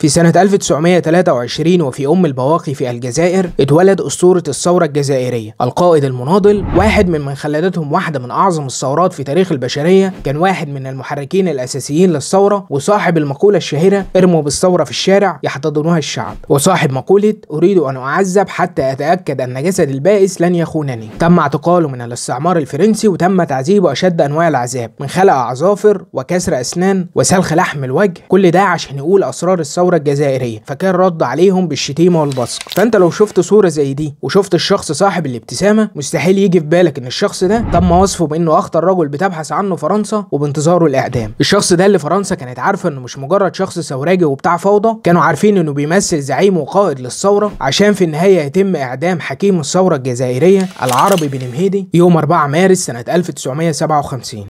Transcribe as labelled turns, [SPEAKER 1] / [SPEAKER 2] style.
[SPEAKER 1] في سنة 1923 وفي أم البواقي في الجزائر اتولد أسطورة الثورة الجزائرية القائد المناضل واحد من من خلدتهم واحدة من أعظم الثورات في تاريخ البشرية كان واحد من المحركين الأساسيين للثورة وصاحب المقولة الشهيرة ارموا بالثورة في الشارع يحتضنها الشعب وصاحب مقولة أريد أن أعذب حتى أتأكد أن جسد البائس لن يخونني تم اعتقاله من الاستعمار الفرنسي وتم تعذيبه أشد أنواع العذاب من خلق أعظافر وكسر أسنان وسلخ لحم الوجه كل ده عشان يقول أسرار الثورة الثوره الجزائريه فكان رد عليهم بالشتيمه والبصق فانت لو شفت صوره زي دي وشفت الشخص صاحب الابتسامه مستحيل يجي في بالك ان الشخص ده تم وصفه بانه اخطر رجل بتبحث عنه فرنسا وبانتظاره الاعدام الشخص ده اللي فرنسا كانت عارفه انه مش مجرد شخص ثوراجي وبتاع فوضى كانوا عارفين انه بيمثل زعيم وقائد للثوره عشان في النهايه يتم اعدام حكيم الثوره الجزائريه العربي بن مهيدي يوم 4 مارس سنه 1957